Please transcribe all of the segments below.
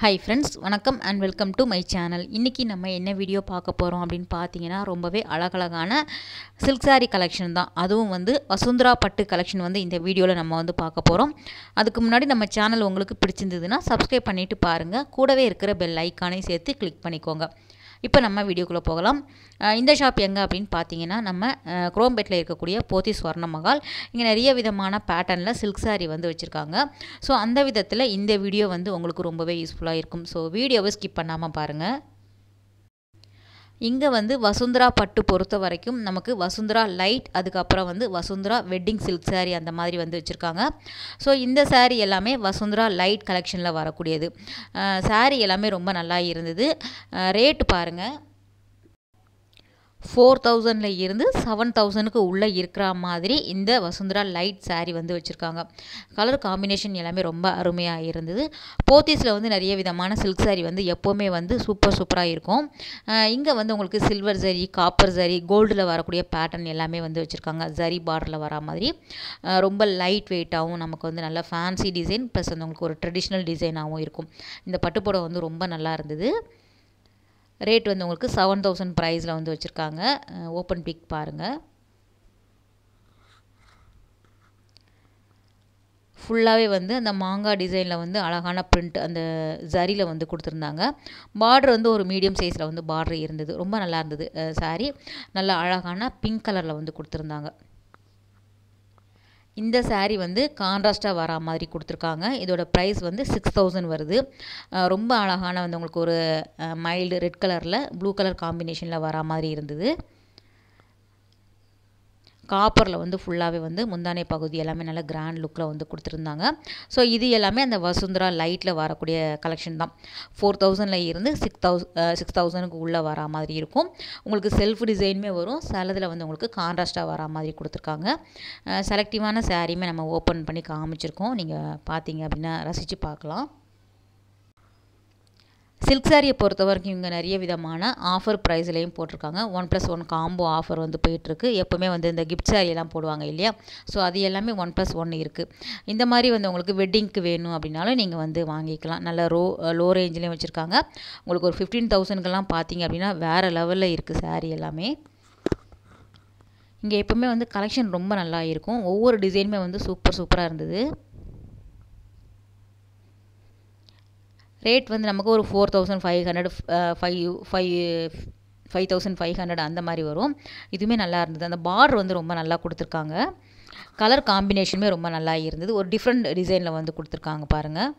high friends வணக்கம் and welcome to my channel இன்றைக்கி நம்ம என்ன வீடியோ பார்க்க போகிறோம் அப்படின்னு பார்த்தீங்கன்னா ரொம்பவே அழகழகான சில்க் சாரீ கலெக்ஷன் தான் அதுவும் வந்து வசுந்தரா பட்டு கலெக்ஷன் வந்து இந்த வீடியோவில் நம்ம வந்து பார்க்க போகிறோம் அதுக்கு முன்னாடி நம்ம சேனல் உங்களுக்கு பிடிச்சிருந்ததுன்னா சப்ஸ்கிரைப் பண்ணிவிட்டு பாருங்கள் கூடவே இருக்கிற பெல் ஐக்கானையும் சேர்த்து கிளிக் பண்ணிக்கோங்க இப்போ நம்ம வீடியோக்குள்ளே போகலாம் இந்த ஷாப் எங்கே அப்படின்னு பார்த்தீங்கன்னா நம்ம குரோம்பேட்டில் இருக்கக்கூடிய போத்தி ஸ்வர்ண மகால் இங்கே நிறைய விதமான பேட்டர்னில் சில்க் சாரீ வந்து வச்சுருக்காங்க ஸோ அந்த விதத்தில் இந்த வீடியோ வந்து உங்களுக்கு ரொம்பவே யூஸ்ஃபுல்லாக இருக்கும் ஸோ வீடியோவை ஸ்கிப் பண்ணாமல் பாருங்கள் இங்கே வந்து வசுந்தரா பட்டு பொறுத்த வரைக்கும் நமக்கு வசுந்தரா லைட் அதுக்கப்புறம் வந்து வசுந்தரா வெட்டிங் சில்க் சாரீ அந்த மாதிரி வந்து வச்சுருக்காங்க ஸோ இந்த சாரீ எல்லாமே வசுந்தரா லைட் கலெக்ஷனில் வரக்கூடியது சாரீ எல்லாமே ரொம்ப நல்லா இருந்தது ரேட்டு பாருங்கள் ஃபோர் தௌசண்டில் இருந்து செவன் தௌசண்ட்க்கு உள்ளே இருக்கிற மாதிரி இந்த வசுந்தரா லைட் சாரி வந்து வச்சுருக்காங்க கலர் காம்பினேஷன் எல்லாமே ரொம்ப அருமையாக இருந்தது போத்தீஸில் வந்து நிறைய விதமான சில்க் சாரி வந்து எப்போவுமே வந்து சூப்பர் சூப்பராக இருக்கும் இங்கே வந்து உங்களுக்கு சில்வர் ஜரி காப்பர் ஜரி கோல்டில் வரக்கூடிய பேட்டர்ன் எல்லாமே வந்து வச்சுருக்காங்க சரி பார்டரில் வரா மாதிரி ரொம்ப லைட் வெயிட்டாகவும் நமக்கு வந்து நல்ல ஃபேன்சி டிசைன் ப்ளஸ் வந்து உங்களுக்கு ஒரு ட்ரெடிஷ்னல் டிசைனாகவும் இருக்கும் இந்த பட்டுப்புடவை வந்து ரொம்ப நல்லா இருந்தது ரேட் வந்து உங்களுக்கு செவன் தௌசண்ட் ப்ரைஸில் வந்து வச்சுருக்காங்க ஓப்பன் பிக் பாருங்கள் ஃபுல்லாகவே வந்து அந்த மாங்காய் டிசைனில் வந்து அழகான பிரிண்ட் அந்த ஜரியில் வந்து கொடுத்துருந்தாங்க பார்டர் வந்து ஒரு மீடியம் சைஸில் வந்து பார்டர் இருந்தது ரொம்ப நல்லா இருந்தது சாரீ நல்லா அழகான பிங்க் கலரில் வந்து கொடுத்துருந்தாங்க இந்த சாரீ வந்து கான்ட்ராஸ்ட்டாக வரா மாதிரி கொடுத்துருக்காங்க இதோட ப்ரைஸ் வந்து சிக்ஸ் தௌசண்ட் வருது ரொம்ப அழகான வந்து உங்களுக்கு ஒரு மைல்டு ரெட் கலரில் ப்ளூ கலர் காம்பினேஷனில் வரா மாதிரி இருந்தது காப்பரில் வந்து ஃபுல்லாகவே வந்து முந்தானை பகுதி எல்லாமே நல்லா கிராண்ட் லுக்கில் வந்து கொடுத்துருந்தாங்க ஸோ இது எல்லாமே அந்த வசுந்தரா லைட்டில் வரக்கூடிய கலெக்ஷன் தான் ஃபோர் தௌசண்டில் இருந்து சிக்ஸ் தௌஸ் சிக்ஸ் தௌசண்ட்க்கு உள்ளே வர மாதிரி இருக்கும் உங்களுக்கு செல்ஃப் டிசைனுமே வரும் சிலதில் வந்து உங்களுக்கு கான்ட்ராஸ்ட்டாக வர மாதிரி கொடுத்துருக்காங்க செலக்டிவான சாரியுமே நம்ம ஓப்பன் பண்ணி காமிச்சிருக்கோம் நீங்கள் பார்த்தீங்க அப்படின்னா ரசித்து பார்க்கலாம் சில்க் சாரியை பொறுத்த வரைக்கும் இங்கே நிறைய விதமான ஆஃபர் ப்ரைஸ்லேயும் போட்டிருக்காங்க one plus one combo offer வந்து போயிட்டுருக்கு எப்போவுமே வந்து இந்த கிஃப்ட் சாரியெல்லாம் போடுவாங்க இல்லையா ஸோ அது எல்லாமே ஒன் ப்ளஸ் ஒன் இருக்குது இந்த மாதிரி வந்து உங்களுக்கு வெட்டிங்க்கு வேணும் அப்படின்னாலும் நீங்கள் வந்து வாங்கிக்கலாம் நல்ல ரோ லோ ரேஞ்சிலையும் வச்சுருக்காங்க உங்களுக்கு ஒரு ஃபிஃப்டீன் தௌசண்ட்கெல்லாம் பார்த்தீங்க அப்படின்னா வேறு லெவலில் இருக்குது சாரீ எல்லாமே இங்கே எப்போவுமே வந்து கலெக்ஷன் ரொம்ப நல்லா இருக்கும் ஒவ்வொரு டிசைனுமே வந்து சூப்பர் சூப்பராக இருந்தது ரேட் வந்து நமக்கு ஒரு four thousand five hundred five five five thousand five hundred அந்த மாதிரி வரும் இதுவுமே நல்லா இருந்தது அந்த பார்டர் வந்து ரொம்ப நல்லா கொடுத்துருக்காங்க கலர் காம்பினேஷனுமே ரொம்ப நல்லா இருந்தது ஒரு டிஃப்ரெண்ட் டிசைனில் வந்து கொடுத்துருக்காங்க பாருங்கள்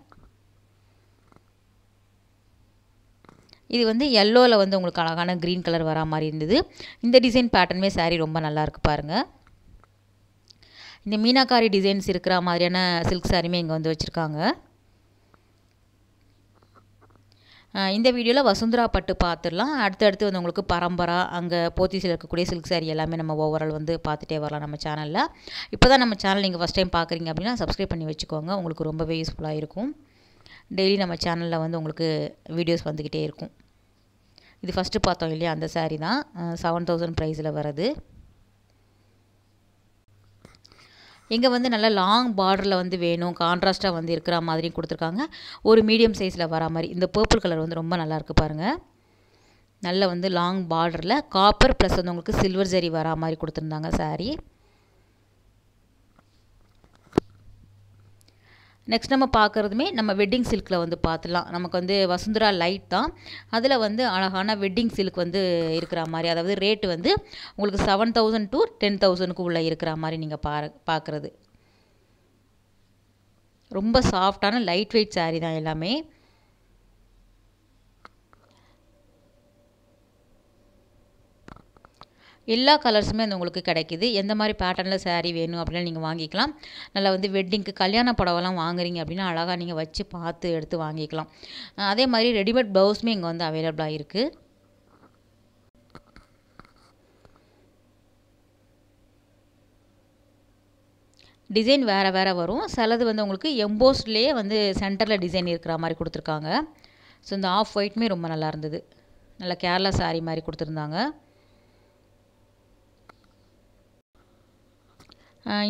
இது வந்து எல்லோவில் வந்து உங்களுக்கு அழகான க்ரீன் கலர் வரா மாதிரி இருந்தது இந்த டிசைன் பேட்டர்னுமே சேரீ ரொம்ப நல்லாயிருக்கு பாருங்கள் இந்த மீனாக்காரி டிசைன்ஸ் இருக்கிற மாதிரியான சில்க் சாரீமே இங்கே வந்து வச்சுருக்காங்க இந்த வீடியோவில் வசுந்தரா பட்டு பார்த்துடலாம் அடுத்தடுத்து வந்து உங்களுக்கு பரம்பரா அங்கே போத்தீஸில் இருக்கக்கூடிய சில்க் சாரி எல்லாமே நம்ம ஓவரால் வந்து பார்த்துட்டே வரலாம் நம்ம சேனலில் இப்போ தான் நம்ம சேனல் நீங்கள் ஃபஸ்ட் டைம் பார்க்குறீங்க அப்படின்னா சப்ஸ்கிரைப் பண்ணி வச்சுக்கோங்க உங்களுக்கு ரொம்பவே யூஸ்ஃபுல்லாக இருக்கும் டெய்லி நம்ம சேனலில் வந்து உங்களுக்கு வீடியோஸ் வந்துக்கிட்டே இருக்கும் இது ஃபஸ்ட்டு பார்த்தோம் இல்லையா அந்த சாரீ தான் செவன் தௌசண்ட் ப்ரைஸில் வரது இங்கே வந்து நல்லா லாங் பார்டரில் வந்து வேணும் கான்ட்ராஸ்ட்டாக வந்து இருக்கிற மாதிரியும் கொடுத்துருக்காங்க ஒரு மீடியம் சைஸில் வர மாதிரி இந்த பர்பிள் கலர் வந்து ரொம்ப நல்லாயிருக்கு பாருங்கள் நல்ல வந்து லாங் பார்டரில் காப்பர் ப்ளஸ் வந்து உங்களுக்கு சில்வர் ஜரி வரா மாதிரி கொடுத்துருந்தாங்க சாரீ நெக்ஸ்ட் நம்ம பார்க்குறதுமே நம்ம வெட்டிங் சில்கில் வந்து பார்த்துலாம் நமக்கு வந்து வசுந்தரா லைட் தான் அதில் வந்து அழகான வெட்டிங் சில்க் வந்து இருக்கிற மாதிரி அதாவது ரேட்டு வந்து உங்களுக்கு செவன் தௌசண்ட் டு டென் தௌசண்ட்க்கு உள்ளே இருக்கிற மாதிரி நீங்கள் பா பார்க்குறது ரொம்ப சாஃப்டான லைட் வெயிட் சாரீ தான் எல்லாமே எல்லா கலர்ஸுமே வந்து உங்களுக்கு கிடைக்கிது எந்த மாதிரி பேட்டர்னில் சாரீ வேணும் அப்படின்னு நீங்கள் வாங்கிக்கலாம் நல்லா வந்து வெட்டிங்க்கு கல்யாண புடவெல்லாம் வாங்குறீங்க அப்படின்னா அழகாக நீங்கள் வச்சு பார்த்து எடுத்து வாங்கிக்கலாம் அதே மாதிரி ரெடிமேட் ப்ளவுஸுமே இங்கே வந்து அவைலபிளாக இருக்குது டிசைன் வேறு வேறு வரும் சிலது வந்து உங்களுக்கு எம்போஸ்ட்லேயே வந்து சென்டரில் டிசைன் இருக்கிற மாதிரி கொடுத்துருக்காங்க ஸோ இந்த ஆஃப் ஒயிட்டுமே ரொம்ப நல்லா இருந்தது நல்லா கேரளா சாரீ மாதிரி கொடுத்துருந்தாங்க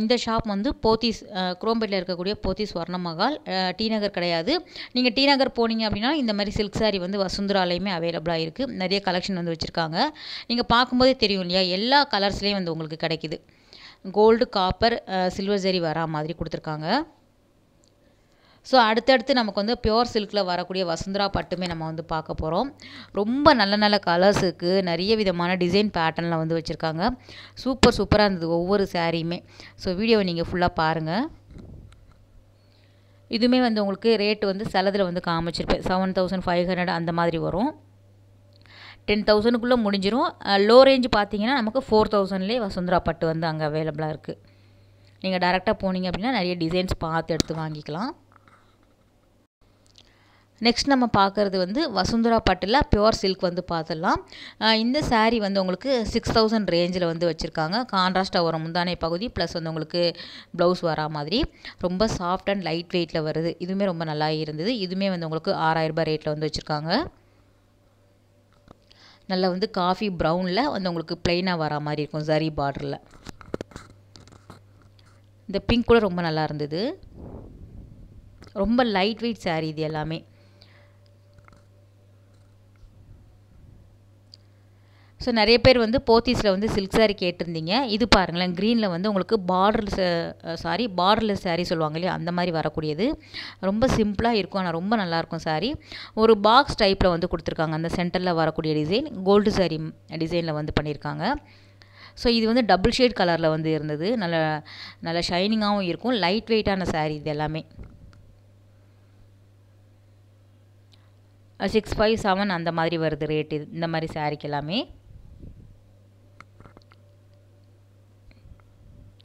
இந்த ஷாப் வந்து போத்தீஸ் குரோம்பேட்டில் இருக்கக்கூடிய போத்தீஸ் வர்ணமகால் டி நகர் கிடையாது நீங்கள் டி நகர் போனீங்க அப்படின்னா இந்த மாதிரி சில்க் சாரி வந்து வசுந்தராலையுமே அவைலபிளாக இருக்குது நிறைய கலெக்ஷன் வந்து வச்சுருக்காங்க நீங்கள் பார்க்கும்போதே தெரியும் இல்லையா எல்லா கலர்ஸ்லேயும் வந்து உங்களுக்கு கிடைக்குது கோல்டு காப்பர் சில்வர் ஜரி வரா மாதிரி கொடுத்துருக்காங்க ஸோ அடுத்தடுத்து நமக்கு வந்து பியோர் சில்கில் வரக்கூடிய வசுந்தரா பட்டுமே நம்ம வந்து பார்க்க போகிறோம் ரொம்ப நல்ல நல்ல கலர்ஸ் இருக்குது நிறைய விதமான டிசைன் பேட்டர்னில் வந்து வச்சுருக்காங்க சூப்பர் சூப்பராக இருந்தது ஒவ்வொரு சாரியுமே ஸோ வீடியோவை நீங்கள் ஃபுல்லாக பாருங்கள் இதுவுமே வந்து உங்களுக்கு ரேட்டு வந்து சிலதில் வந்து காமிச்சிருப்பேன் செவன் தௌசண்ட் ஃபைவ் ஹண்ட்ரட் அந்த மாதிரி வரும் டென் தௌசண்ட்குள்ளே முடிஞ்சிடும் லோ ரேஞ்ச் பார்த்தீங்கன்னா நமக்கு ஃபோர் தௌசண்ட்லேயே வசுந்தரா பட்டு வந்து அங்கே அவைலபிளாக இருக்குது நீங்கள் டேரெக்டாக போனீங்க அப்படின்னா நிறைய டிசைன்ஸ் பார்த்து எடுத்து வாங்கிக்கலாம் நெக்ஸ்ட் நம்ம பார்க்குறது வந்து வசுந்தரா பட்டில் பியூர் சில்க் வந்து பார்த்துடலாம் இந்த சாரீ வந்து உங்களுக்கு சிக்ஸ் தௌசண்ட் ரேஞ்சில் வந்து வச்சுருக்காங்க கான்ட்ராஸ்ட்டாக வரும் முந்தானை பகுதி ப்ளஸ் வந்து உங்களுக்கு ப்ளவுஸ் வர மாதிரி ரொம்ப சாஃப்ட் அண்ட் லைட் வெயிட்டில் வருது இதுவுமே ரொம்ப நல்லா இருந்தது இதுவுமே வந்து உங்களுக்கு ஆறாயிரரூபா ரேட்டில் வந்து வச்சுருக்காங்க நல்லா வந்து காஃபி ப்ரௌனில் வந்து உங்களுக்கு ப்ளைனாக வர மாதிரி இருக்கும் சரி பார்டரில் இந்த பிங்க் கூட ரொம்ப நல்லா இருந்தது ரொம்ப லைட் வெயிட் சாரீ இது எல்லாமே ஸோ நிறைய பேர் வந்து போத்தீஸில் வந்து சில்க் சாரீ கேட்டிருந்தீங்க இது பாருங்களேன் க்ரீனில் வந்து உங்களுக்கு பார்டர் சாரி பார்டர்லெஸ் சாரீ சொல்லுவாங்க இல்லையா அந்த மாதிரி வரக்கூடியது ரொம்ப சிம்பிளாக இருக்கும் ஆனால் ரொம்ப நல்லாயிருக்கும் சாரீ ஒரு பாக்ஸ் டைப்பில் வந்து கொடுத்துருக்காங்க அந்த சென்டரில் வரக்கூடிய டிசைன் கோல்டு சாரி டிசைனில் வந்து பண்ணியிருக்காங்க ஸோ இது வந்து டபுள் ஷேட் கலரில் வந்து இருந்தது நல்ல நல்ல ஷைனிங்காகவும் இருக்கும் லைட் வெயிட்டான சாரீ இது எல்லாமே சிக்ஸ் ஃபைவ் செவன் அந்த மாதிரி வருது ரேட்டு இந்த மாதிரி சாரீக்கு எல்லாமே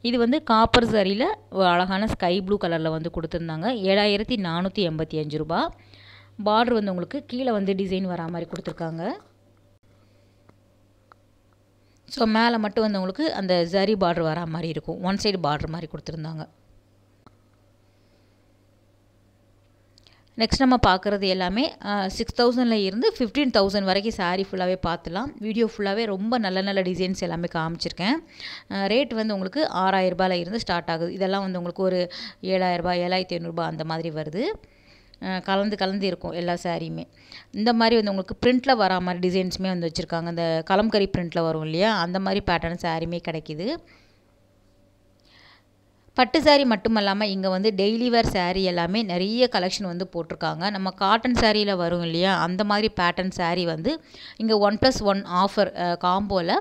இது வந்து காப்பர் சரியில் அழகான ஸ்கை ப்ளூ கலரில் வந்து கொடுத்துருந்தாங்க ஏழாயிரத்தி நானூற்றி எண்பத்தி அஞ்சு ரூபா பார்டர் வந்து உங்களுக்கு கீழே வந்து டிசைன் வரா மாதிரி கொடுத்துருக்காங்க ஸோ மேலே மட்டும் வந்து உங்களுக்கு அந்த ஜரி பார்ட்ரு வரா மாதிரி இருக்கும் ஒன் சைடு பார்ட்ரு மாதிரி கொடுத்துருந்தாங்க நெக்ஸ்ட் நம்ம பார்க்குறது எல்லாமே சிக்ஸ் தௌசண்டில் இருந்து ஃபிஃப்டீன் தௌசண்ட் வரைக்கும் சாரீ ஃபுல்லாகவே பார்த்துலாம் வீடியோ ஃபுல்லாகவே ரொம்ப நல்ல நல்ல டிசைன்ஸ் எல்லாமே காமிச்சிருக்கேன் ரேட் வந்து உங்களுக்கு ஆறாயிரரூபாயில் இருந்து ஸ்டார்ட் ஆகுது இதெல்லாம் வந்து உங்களுக்கு ஒரு ஏழாயிரரூபா ஏழாயிரத்தி ஐநூறுரூபா அந்த மாதிரி வருது கலந்து கலந்து இருக்கும் எல்லா சாரியுமே இந்த மாதிரி வந்து உங்களுக்கு பிரிண்ட்டில் வரா மாதிரி டிசைன்ஸுமே வந்து வச்சுருக்காங்க இந்த கலம்கரி பிரிண்ட்டில் வரும் இல்லையா அந்த மாதிரி பேட்டர்ன் சாரியுமே கிடைக்கிது பட்டு சாரீ மட்டுமல்லாமல் இங்கே வந்து டெய்லி வேர் சாரீ எல்லாமே நிறைய கலெக்ஷன் வந்து போட்டிருக்காங்க நம்ம காட்டன் சாரியில் வரும் இல்லையா அந்த மாதிரி பேட்டர்ன் சாரீ வந்து இங்கே ஒன் ப்ளஸ் ஒன் ஆஃபர் காம்போவில்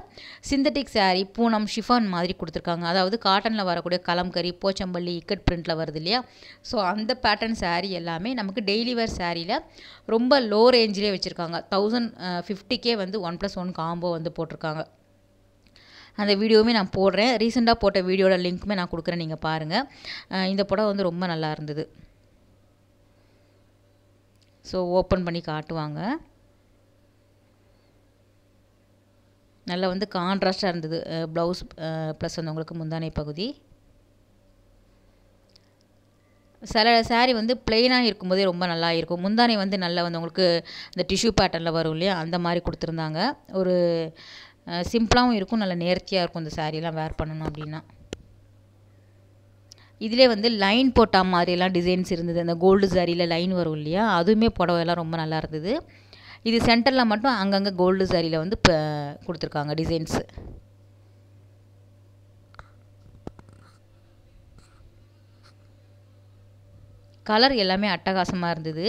சிந்தட்டிக் சாரீ பூனம் ஷிஃபான் மாதிரி கொடுத்துருக்காங்க அதாவது காட்டனில் வரக்கூடிய கலம்கறி போச்சம்பள்ளி இக்கட் பிரிண்டில் வருது இல்லையா ஸோ அந்த பேட்டர்ன் சாரீ எல்லாமே நமக்கு டெய்லி வேர் சாரியில் ரொம்ப லோ ரேஞ்சிலே வச்சுருக்காங்க தௌசண்ட் ஃபிஃப்டிக்கே வந்து ஒன் ப்ளஸ் ஒன் காம்போ வந்து போட்டிருக்காங்க அந்த வீடியோவுமே நான் போடுறேன் ரீசெண்டாக போட்ட வீடியோட லிங்க்குமே நான் கொடுக்குறேன் நீங்கள் பாருங்கள் இந்த படம் வந்து ரொம்ப நல்லா இருந்தது ஸோ ஓப்பன் பண்ணி காட்டுவாங்க நல்லா வந்து கான்ட்ராஸ்டாக இருந்தது ப்ளவுஸ் ப்ளஸ் வந்து உங்களுக்கு முந்தானை பகுதி சில சாரீ வந்து பிளெயினாக இருக்கும்போதே ரொம்ப நல்லா இருக்கும் முந்தானை வந்து நல்லா வந்து உங்களுக்கு இந்த டிஷ்யூ பேட்டர்னில் வரும் இல்லையா அந்த மாதிரி கொடுத்துருந்தாங்க ஒரு சிம்பிளாகவும் இருக்கும் நல்லா நேர்த்தியாக இருக்கும் இந்த சாரீலாம் வேர் பண்ணணும் அப்படின்னா இதிலே வந்து லைன் போட்டா மாதிரியெல்லாம் டிசைன்ஸ் இருந்தது அந்த கோல்டு சாரியில் லைன் வரும் இல்லையா அதுவுமே புடவையெல்லாம் ரொம்ப நல்லா இருந்தது இது சென்டரில் மட்டும் அங்கங்கே கோல்டு சாரியில் வந்து இப்போ கொடுத்துருக்காங்க டிசைன்ஸு கலர் எல்லாமே அட்டகாசமாக இருந்தது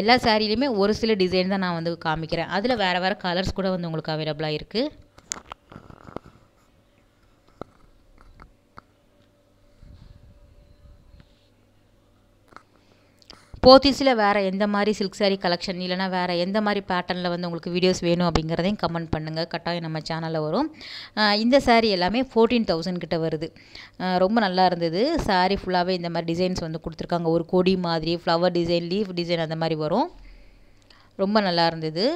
எல்லா சாரீலையுமே ஒரு சில டிசைன் தான் நான் வந்து காமிக்கிறேன் அதில் வேறு வேறு கலர்ஸ் கூட வந்து உங்களுக்கு அவைலபிளாக இருக்குது போத்தீஸில் வேறு எந்த மாதிரி சில்க் சாரீ கலெக்ஷன் இல்லைனா வேறு எந்த மாதிரி பேட்டர்னில் வந்து உங்களுக்கு வீடியோஸ் வேணும் அப்படிங்கிறதையும் கமெண்ட் பண்ணுங்கள் கட்டாயம் நம்ம சேனலில் வரும் இந்த சாரீ எல்லாமே ஃபோர்டீன் தௌசண்ட் கிட்ட வருது ரொம்ப நல்லா இருந்தது சாரீ ஃபுல்லாகவே இந்த மாதிரி டிசைன்ஸ் வந்து கொடுத்துருக்காங்க ஒரு கொடி மாதிரி ஃப்ளவர் டிசைன் லீஃப் டிசைன் அந்த மாதிரி வரும் ரொம்ப நல்லா இருந்தது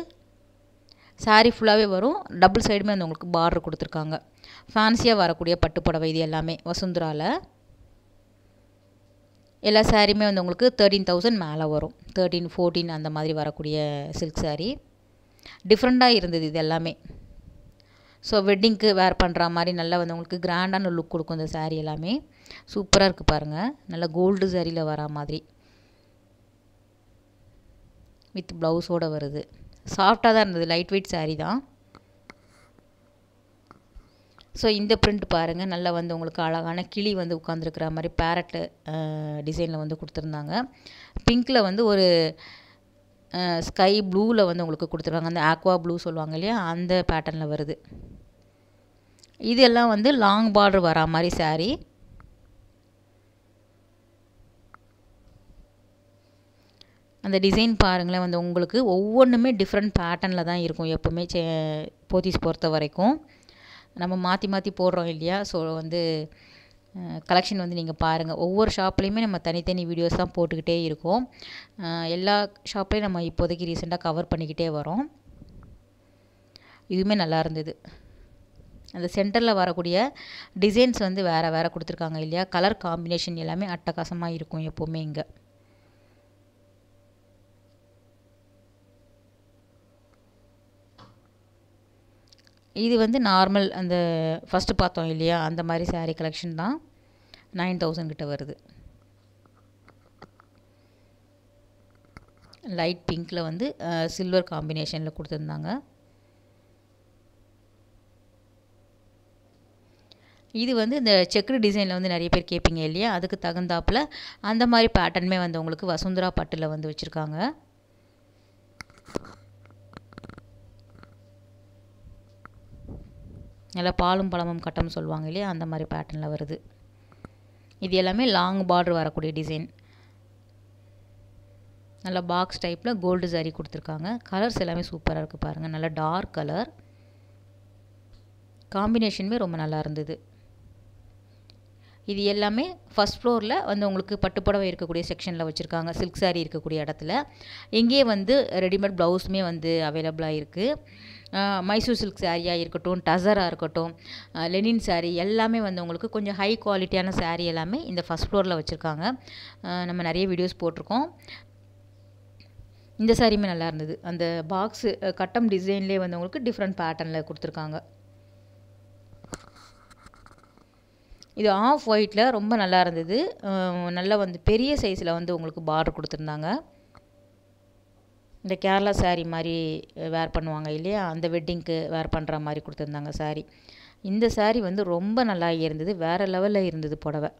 சாரீ ஃபுல்லாகவே வரும் டபுள் சைடுமே வந்து உங்களுக்கு பார்டர் கொடுத்துருக்காங்க ஃபேன்சியாக வரக்கூடிய பட்டு புடவை இது எல்லாமே வசுந்தராவில் எல்லா சாரியுமே வந்து உங்களுக்கு தேர்ட்டீன் தௌசண்ட் மேலே வரும் தேர்ட்டீன் ஃபோர்டீன் அந்த மாதிரி வரக்கூடிய சில்க் சாரீ டிஃப்ரெண்ட்டாக இருந்தது இது எல்லாமே ஸோ வெட்டிங்க்கு வேர் பண்ணுற மாதிரி நல்லா வந்து உங்களுக்கு கிராண்டான லுக் கொடுக்கும் இந்த சாரீ எல்லாமே சூப்பராக இருக்குது பாருங்கள் நல்லா கோல்டு சாரியில் வர மாதிரி வித் ப்ளவுஸோடு வருது சாஃப்டாக தான் இருந்தது லைட் வெயிட் சாரீ தான் ஸோ இந்த பிரிண்ட் பாருங்கள் நல்லா வந்து உங்களுக்கு அழகான கிளி வந்து உட்காந்துருக்குற மாதிரி பேரட்டு டிசைனில் வந்து கொடுத்துருந்தாங்க பிங்க்கில் வந்து ஒரு ஸ்கை ப்ளூவில் வந்து உங்களுக்கு கொடுத்துருவாங்க அந்த ஆக்வா ப்ளூ சொல்லுவாங்க இல்லையா அந்த பேட்டர்னில் வருது இதெல்லாம் வந்து லாங் பார்டர் வரா மாதிரி சாரி அந்த டிசைன் பாருங்களேன் வந்து உங்களுக்கு ஒவ்வொன்றுமே டிஃப்ரெண்ட் பேட்டர்னில் தான் இருக்கும் எப்போவுமே சே போத்தீஸ் பொறுத்த வரைக்கும் நம்ம மாற்றி மாற்றி போடுறோம் இல்லையா ஸோ வந்து கலெக்ஷன் வந்து நீங்கள் பாருங்கள் ஒவ்வொரு ஷாப்லேயுமே நம்ம தனித்தனி வீடியோஸ் தான் போட்டுக்கிட்டே இருக்கோம் எல்லா ஷாப்லேயும் நம்ம இப்போதைக்கு ரீசெண்டாக கவர் பண்ணிக்கிட்டே வரோம் இதுவுமே நல்லா இருந்தது அந்த சென்டரில் வரக்கூடிய டிசைன்ஸ் வந்து வேறு வேறு கொடுத்துருக்காங்க இல்லையா கலர் காம்பினேஷன் எல்லாமே அட்டகாசமாக இருக்கும் எப்போவுமே இங்கே இது வந்து நார்மல் அந்த ஃபஸ்ட்டு பார்த்தோம் இல்லையா அந்த மாதிரி சாரீ கலெக்ஷன் தான் நைன் தௌசண்ட் கிட்ட வருது லைட் பிங்க்கில் வந்து சில்வர் காம்பினேஷனில் கொடுத்துருந்தாங்க இது வந்து இந்த செக்ரு டிசைனில் வந்து நிறைய பேர் கேட்பீங்க இல்லையா அதுக்கு தகுந்தாப்பில் அந்த மாதிரி பேட்டர்னுமே வந்து உங்களுக்கு வசுந்தரா பட்டில் வந்து வச்சுருக்காங்க நல்லா பாலும் பழமும் கட்டம் சொல்லுவாங்க இல்லையா அந்த மாதிரி பேட்டர்னில் வருது இது எல்லாமே லாங் பார்டர் வரக்கூடிய டிசைன் நல்ல பாக்ஸ் டைப்பில் கோல்டு சாரி கொடுத்துருக்காங்க கலர்ஸ் எல்லாமே சூப்பராக இருக்குது பாருங்கள் நல்ல டார்க் கலர் காம்பினேஷனுமே ரொம்ப நல்லா இருந்தது இது எல்லாமே ஃபஸ்ட் ஃப்ளோரில் வந்து உங்களுக்கு பட்டுப்புடவை இருக்கக்கூடிய செக்ஷனில் வச்சுருக்காங்க சில்க் சாரி இருக்கக்கூடிய இடத்துல இங்கேயே வந்து ரெடிமேட் ப்ளவுஸுமே வந்து அவைலபிளாக இருக்குது மைசூர் சில்க் சாரியாக இருக்கட்டும் டசராக இருக்கட்டும் லெனின் சாரி எல்லாமே வந்து உங்களுக்கு கொஞ்சம் ஹை குவாலிட்டியான சாரி எல்லாமே இந்த ஃபஸ்ட் ஃப்ளோரில் வச்சுருக்காங்க நம்ம நிறைய வீடியோஸ் போட்டிருக்கோம் இந்த சாரியுமே நல்லா இருந்தது அந்த பாக்ஸு கட்டம் டிசைன்லேயே வந்து உங்களுக்கு டிஃப்ரெண்ட் பேட்டர்னில் கொடுத்துருக்காங்க இது ஆஃப் ஒயிட்டில் ரொம்ப நல்லா இருந்தது நல்லா வந்து பெரிய சைஸில் வந்து உங்களுக்கு பார்டர் கொடுத்துருந்தாங்க இந்த கேரளா சாரி மாதிரி வேர் பண்ணுவாங்க இல்லையா அந்த வெட்டிங்க்கு வேர் பண்ணுற மாதிரி கொடுத்துருந்தாங்க சாரி இந்த சாரி வந்து ரொம்ப நல்லா இருந்தது வேறு லெவலில் இருந்தது புடவை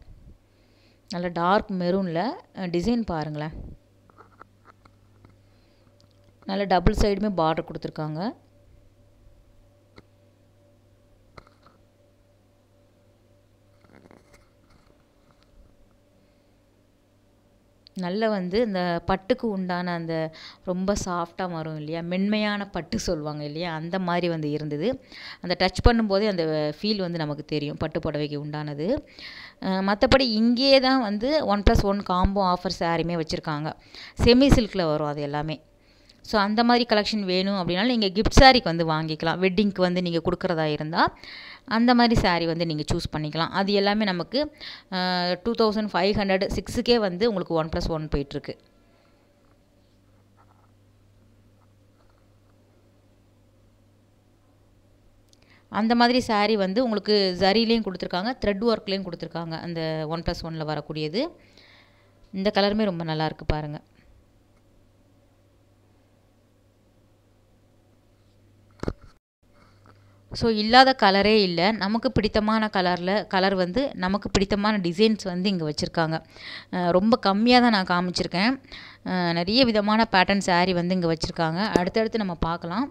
நல்லா டார்க் மெரூனில் டிசைன் பாருங்களேன் நல்லா டபுள் சைடுமே பார்டர் கொடுத்துருக்காங்க நல்ல வந்து இந்த பட்டுக்கு உண்டான அந்த ரொம்ப சாஃப்டாக வரும் இல்லையா மென்மையான பட்டு சொல்லுவாங்க இல்லையா அந்த மாதிரி வந்து இருந்தது அந்த டச் பண்ணும்போதே அந்த ஃபீல் வந்து நமக்கு தெரியும் பட்டு புடவைக்கு உண்டானது மற்றபடி இங்கேயே தான் வந்து one plus one combo offer சாரியுமே வச்சுருக்காங்க செமி சில்கில் வரும் அது எல்லாமே ஸோ அந்த மாதிரி கலெக்ஷன் வேணும் அப்படின்னாலும் நீங்கள் கிஃப்ட் சாரிக்கு வந்து வாங்கிக்கலாம் வெட்டிங்க்கு வந்து நீங்கள் கொடுக்குறதா இருந்தால் அந்த மாதிரி சாரீ வந்து நீங்கள் சூஸ் பண்ணிக்கலாம் அது எல்லாமே நமக்கு டூ தௌசண்ட் ஃபைவ் ஹண்ட்ரட் சிக்ஸுக்கே வந்து உங்களுக்கு ஒன் ப்ளஸ் ஒன் போயிட்டுருக்கு அந்த மாதிரி சாரீ வந்து உங்களுக்கு ஜரிலையும் கொடுத்துருக்காங்க த்ரெட் ஒர்க்லேயும் கொடுத்துருக்காங்க அந்த ஒன் ப்ளஸ் ஒனில் வரக்கூடியது இந்த கலருமே ரொம்ப நல்லாயிருக்கு பாருங்கள் ஸோ இல்லாத கலரே இல்லை நமக்கு பிடித்தமான கலரில் கலர் வந்து நமக்கு பிடித்தமான டிசைன்ஸ் வந்து இங்கே வச்சுருக்காங்க ரொம்ப கம்மியாக தான் நான் காமிச்சிருக்கேன் நிறைய விதமான பேட்டர்ன் சேரீ வந்து இங்கே வச்சுருக்காங்க அடுத்தடுத்து நம்ம பார்க்கலாம்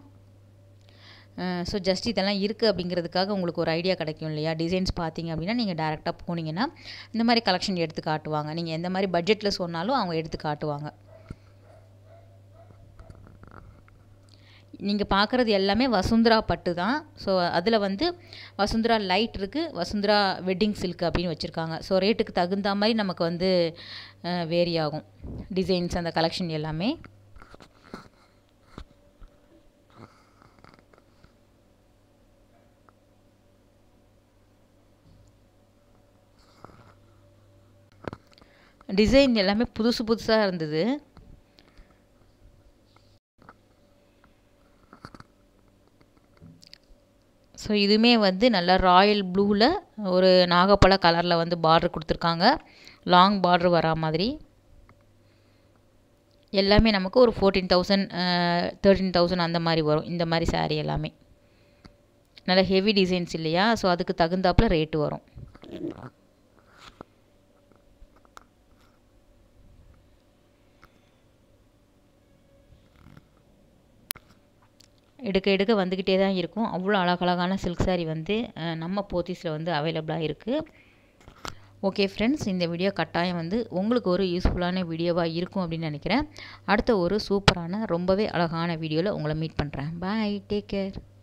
ஸோ ஜஸ்ட் இதெல்லாம் இருக்குது அப்படிங்கிறதுக்காக உங்களுக்கு ஒரு ஐடியா கிடைக்கும் இல்லையா டிசைன்ஸ் பார்த்தீங்க அப்படின்னா நீங்கள் டேரெக்டாக போனீங்கன்னா இந்த மாதிரி கலெக்ஷன் எடுத்து காட்டுவாங்க நீங்கள் எந்த மாதிரி பட்ஜெட்டில் சொன்னாலும் அவங்க எடுத்து காட்டுவாங்க நீங்கள் பார்க்குறது எல்லாமே வசுந்தரா பட்டு தான் ஸோ அதில் வந்து வசுந்தரா லைட் இருக்குது வசுந்தரா வெட்டிங் சில்க் அப்படின்னு வச்சுருக்காங்க ஸோ ரேட்டுக்கு தகுந்த மாதிரி நமக்கு வந்து வேரி ஆகும் டிசைன்ஸ் அந்த கலெக்ஷன் எல்லாமே டிசைன் எல்லாமே புதுசு புதுசாக இருந்தது ஸோ இதுவுமே வந்து நல்லா ராயல் ப்ளூவில் ஒரு நாகப்பழ கலரில் வந்து பார்ட்ரு கொடுத்துருக்காங்க லாங் பார்ட்ரு வரா மாதிரி எல்லாமே நமக்கு ஒரு ஃபோர்டீன் தௌசண்ட் தேர்ட்டீன் தௌசண்ட் அந்த மாதிரி வரும் இந்த மாதிரி சாரீ எல்லாமே நல்ல ஹெவி டிசைன்ஸ் இல்லையா ஸோ அதுக்கு தகுந்தாப்பில் ரேட்டு வரும் எடுக்க எடுக்க வந்துக்கிட்டே தான் இருக்கும் அவ்வளோ அழகழகான சில்க் சாரீ வந்து நம்ம போத்தீஸில் வந்து அவைலபிளாக இருக்குது ஓகே ஃப்ரெண்ட்ஸ் இந்த வீடியோ கட்டாயம் வந்து உங்களுக்கு ஒரு யூஸ்ஃபுல்லான வீடியோவாக இருக்கும் அப்படின்னு நினைக்கிறேன் அடுத்த ஒரு சூப்பரான ரொம்பவே அழகான வீடியோவில் உங்களை மீட் பண்ணுறேன் பாய் டேக் கேர்